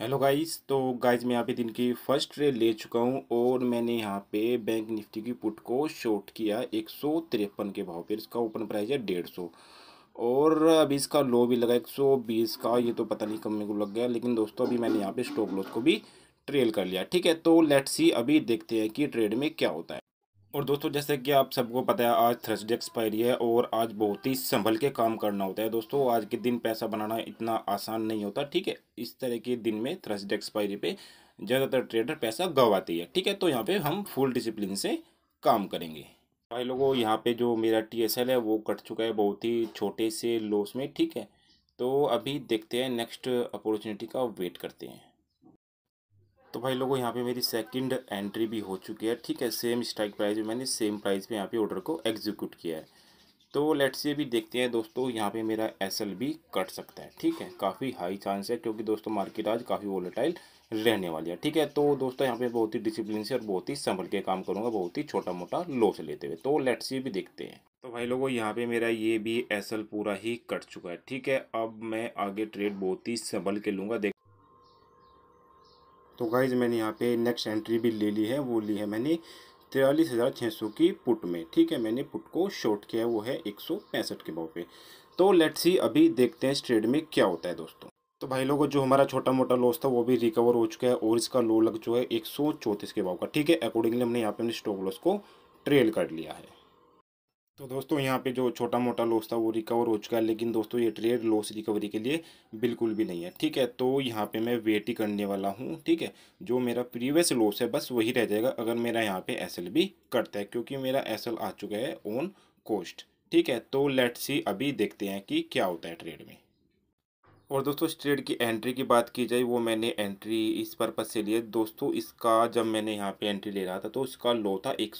hello guys तो guys मैं यहाँ पे दिन की फर्स्ट ट्रेड ले चुका हूँ और मैंने यहाँ पे बैंक निफ्टी की पुट को शॉर्ट किया एक सौ तिरपन के भाव पर इसका ओपन प्राइस है डेढ़ सौ और अभी इसका लो भी लगा एक सौ बीस का ये तो पता नहीं कम मेरे को लग गया लेकिन दोस्तों अभी मैंने यहाँ पे स्टॉक लॉस को भी ट्रेल कर लिया ठीक है तो लेट्स सी अभी देखते हैं कि ट्रेड में क्या होता है और दोस्तों जैसे कि आप सबको पता है आज थर्सडे एक्सपायरी है और आज बहुत ही संभल के काम करना होता है दोस्तों आज के दिन पैसा बनाना इतना आसान नहीं होता ठीक है इस तरह के दिन में थर्सडे एक्सपायरी पे ज़्यादातर ट्रेडर पैसा गंवाती है ठीक है तो यहाँ पे हम फुल डिसिप्लिन से काम करेंगे भाई लोगों यहाँ पर जो मेरा टी है वो कट चुका है बहुत ही छोटे से लॉस में ठीक है तो अभी देखते हैं नेक्स्ट अपॉर्चुनिटी का वेट करते हैं तो भाई लोगों यहाँ पे मेरी सेकंड एंट्री भी हो चुकी है ठीक है सेम स्ट्राइक प्राइस में मैंने सेम प्राइस पे यहाँ पे ऑर्डर को एग्जीक्यूट किया है तो लेट्स ये भी देखते हैं दोस्तों यहाँ पे मेरा एस भी कट सकता है ठीक है काफ़ी हाई चांस है क्योंकि दोस्तों मार्केट आज काफ़ी वोलेटाइल रहने वाली है ठीक है तो दोस्तों यहाँ पे बहुत ही डिसिप्लिन से और बहुत ही संभल के काम करूँगा बहुत ही छोटा मोटा लॉस लेते हुए तो लेट्स ये भी देखते हैं तो भाई लोगों यहाँ पे मेरा ये भी एस पूरा ही कट चुका है ठीक है अब मैं आगे ट्रेड बहुत ही संभल के लूँगा देख तो गाइज मैंने यहाँ पे नेक्स्ट एंट्री भी ले ली है वो ली है मैंने तिरालीस हज़ार छः सौ की पुट में ठीक है मैंने पुट को शॉर्ट किया है वो है एक सौ पैंसठ के भाव पे तो लेट्स ही अभी देखते हैं इस ट्रेड में क्या होता है दोस्तों तो भाई लोगों जो हमारा छोटा मोटा लॉस था वो भी रिकवर हो चुका है और इसका लो लग जो है एक सौ के भाव का ठीक है अकॉर्डिंगली हमने यहाँ पे अपने स्टॉक लॉस को ट्रेल कर लिया है तो दोस्तों यहाँ पे जो छोटा मोटा लॉस था वो रिकवर हो चुका है लेकिन दोस्तों ये ट्रेड लॉस रिकवरी के लिए बिल्कुल भी नहीं है ठीक है तो यहाँ पे मैं वेट ही करने वाला हूँ ठीक है जो मेरा प्रीवियस लॉस है बस वही रह जाएगा अगर मेरा यहाँ पे एस भी कटता है क्योंकि मेरा एस आ चुका है ऑन कोस्ट ठीक है तो लेट्स सी अभी देखते हैं कि क्या होता है ट्रेड में और दोस्तों इस ट्रेड की एंट्री की बात की जाए वो मैंने एंट्री इस पर्पज़ से लिए दोस्तों इसका जब मैंने यहाँ पे एंट्री ले रहा था तो इसका लो था एक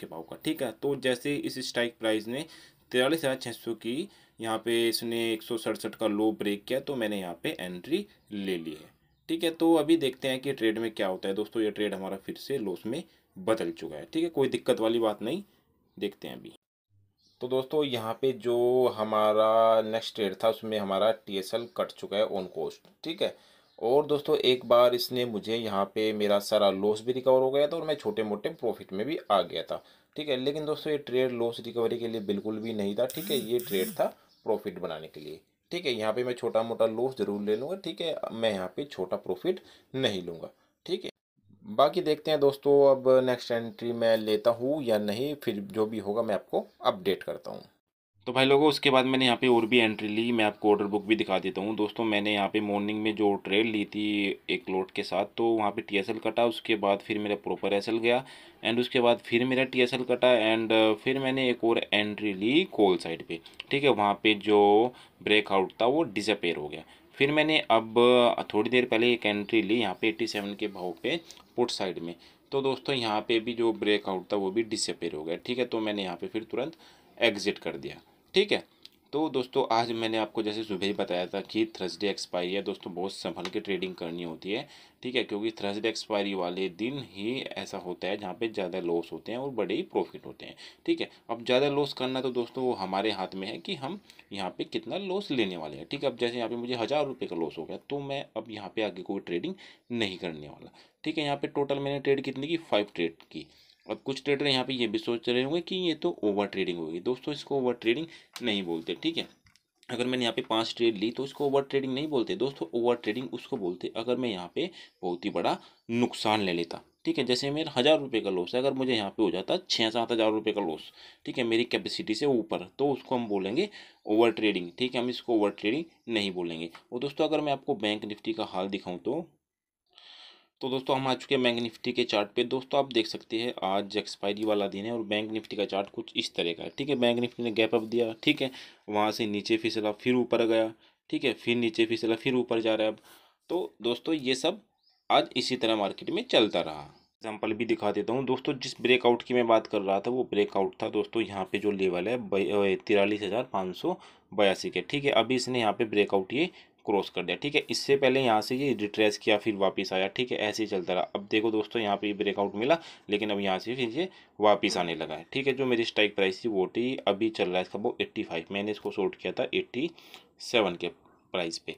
के भाव का ठीक है तो जैसे इस स्ट्राइक प्राइस ने तिरालीस हज़ार छः सौ की यहाँ पे इसने एक सौ सड़सठ का लो ब्रेक किया तो मैंने यहाँ पे एंट्री ले ली है ठीक है तो अभी देखते हैं कि ट्रेड में क्या होता है दोस्तों ये ट्रेड हमारा फिर से लॉस में बदल चुका है ठीक है कोई दिक्कत वाली बात नहीं देखते हैं अभी तो दोस्तों यहाँ पे जो हमारा नेक्स्ट ट्रेड था उसमें हमारा टी कट चुका है ऑन कोस्ट ठीक है और दोस्तों एक बार इसने मुझे यहाँ पे मेरा सारा लॉस भी रिकवर हो गया था और मैं छोटे मोटे प्रॉफिट में भी आ गया था ठीक है लेकिन दोस्तों ये ट्रेड लॉस रिकवरी के लिए बिल्कुल भी नहीं था ठीक है ये ट्रेड था प्रॉफिट बनाने के लिए ठीक है यहाँ पे मैं छोटा मोटा लॉस ज़रूर ले लूँगा ठीक है मैं यहाँ पे छोटा प्रॉफिट नहीं लूँगा ठीक है बाकी देखते हैं दोस्तों अब नेक्स्ट एंट्री मैं लेता हूँ या नहीं फिर जो भी होगा मैं आपको अपडेट करता हूँ तो भाई लोगों उसके बाद मैंने यहाँ पे और भी एंट्री ली मैं आपको ऑर्डर बुक भी दिखा देता हूँ दोस्तों मैंने यहाँ पे मॉर्निंग में जो ट्रेल ली थी एक लोट के साथ तो वहाँ पे टीएसएल कटा उसके बाद फिर मेरा प्रॉपर एसएल गया एंड उसके बाद फिर मेरा टीएसएल कटा एंड uh, फिर मैंने एक और एंट्री ली कोल साइड पर ठीक है वहाँ पर जो ब्रेकआउट था वो डिसअपेयर हो गया फिर मैंने अब थोड़ी देर पहले एक एंट्री ली यहाँ पे एट्टी सेवन के भाव पे पुट साइड में तो दोस्तों यहाँ पे भी जो ब्रेकआउट था वो भी डिसअपेयर हो गया ठीक है तो मैंने यहाँ पे फिर तुरंत एग्ज़िट कर दिया ठीक है तो दोस्तों आज मैंने आपको जैसे सुबह ही बताया था कि थर्सडे एक्सपायरी है दोस्तों बहुत संभल के ट्रेडिंग करनी होती है ठीक है क्योंकि थर्सडे एक्सपायरी वाले दिन ही ऐसा होता है जहाँ पे ज़्यादा लॉस होते हैं और बड़े ही प्रॉफिट होते हैं ठीक है अब ज़्यादा लॉस करना तो दोस्तों वो हमारे हाथ में है कि हम यहाँ पर कितना लॉस लेने वाले हैं ठीक है अब जैसे यहाँ पर मुझे हज़ार रुपये का लॉस हो गया तो मैं अब यहाँ पर आगे कोई ट्रेडिंग नहीं करने वाला ठीक है यहाँ पर टोटल मैंने ट्रेड कितनी की फाइव ट्रेड की अब कुछ ट्रेडर यहाँ पे ये भी सोच रहे होंगे कि ये तो ओवर ट्रेडिंग होगी दोस्तों इसको ओवर ट्रेडिंग नहीं बोलते ठीक है अगर मैंने यहाँ पे पांच ट्रेड ली तो इसको ओवर ट्रेडिंग नहीं बोलते दोस्तों ओवर ट्रेडिंग उसको बोलते अगर मैं यहाँ पे बहुत ही बड़ा नुकसान ले लेता ठीक है जैसे मेरा हज़ार रुपये का लॉस है अगर मुझे यहाँ पे हो जाता छः सात हज़ार रुपये का लॉस ठीक है मेरी कैपेसिटी से ऊपर तो उसको हम बोलेंगे ओवर ट्रेडिंग ठीक है हम इसको ओवर ट्रेडिंग नहीं बोलेंगे और दोस्तों अगर मैं आपको बैंक निफ्टी का हाल दिखाऊँ तो तो दोस्तों हम आ चुके हैं बैंक निफ्टी के चार्ट पे दोस्तों आप देख सकते हैं आज एक्सपायरी वाला दिन है और बैंक निफ्टी का चार्ट कुछ इस तरह का है ठीक है बैंक निफ्टी ने गैप अप दिया ठीक है वहाँ से नीचे फिसला फिर ऊपर गया ठीक है फिर नीचे फिसला फिर ऊपर जा रहा है अब तो दोस्तों ये सब आज इसी तरह मार्केट में चलता रहा एग्जाम्पल भी दिखा देता हूँ दोस्तों जिस ब्रेकआउट की मैं बात कर रहा था वो ब्रेकआउट था दोस्तों यहाँ पे जो लेवल है तिरालीस हज़ार पाँच सौ बयासी के ठीक है अभी इसने यहाँ पे ब्रेकआउट ये क्रॉस कर दिया ठीक है इससे पहले यहाँ से ये रिट्रेस किया फिर वापस आया ठीक है ऐसे ही चलता रहा अब देखो दोस्तों यहाँ पे ब्रेकआउट मिला लेकिन अब यहाँ से फिर ये वापस आने लगा है ठीक है जो मेरी स्ट्राइक प्राइस थी वो थी अभी चल रहा है इसका वो एट्टी फाइव मैंने इसको शॉर्ट किया था एट्टी सेवन के प्राइस पे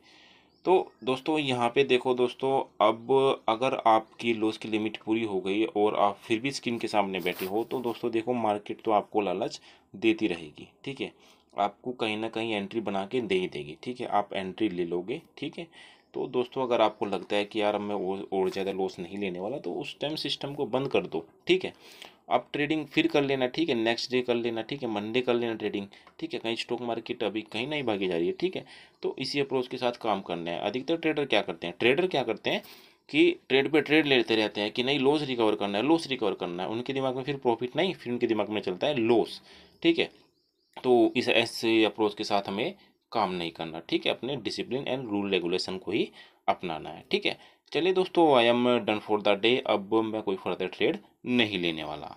तो दोस्तों यहाँ पे देखो दोस्तों अब अगर आपकी लॉस की लिमिट पूरी हो गई और आप फिर भी स्क्रीन के सामने बैठे हो तो दोस्तों देखो मार्केट तो आपको लालच देती रहेगी ठीक है आपको कहीं ना कहीं एंट्री बना के दे ही देगी ठीक है आप एंट्री ले लोगे ठीक है तो दोस्तों अगर आपको लगता है कि यार मैं और ज़्यादा लॉस नहीं लेने वाला तो उस टाइम सिस्टम को बंद कर दो ठीक है आप ट्रेडिंग फिर कर लेना ठीक है नेक्स्ट डे कर लेना ठीक है मंडे कर लेना ट्रेडिंग ठीक है कहीं स्टॉक मार्केट अभी कहीं नहीं भागी जा रही है ठीक है तो इसी अप्रोच के साथ काम करना है अधिकतर ट्रेडर क्या करते हैं ट्रेडर क्या करते हैं कि ट्रेड पे ट्रेड लेते रहते हैं कि नहीं लॉस रिकवर करना है लॉस रिकवर करना है उनके दिमाग में फिर प्रॉफिट नहीं फिर उनके दिमाग में चलता है लॉस ठीक है तो इस ऐसे अप्रोच के साथ हमें काम नहीं करना ठीक है अपने डिसिप्लिन एंड रूल रेगुलेशन को ही अपनाना है ठीक है चलिए दोस्तों I am done for the day अब मैं कोई फर्दर ट्रेड नहीं लेने वाला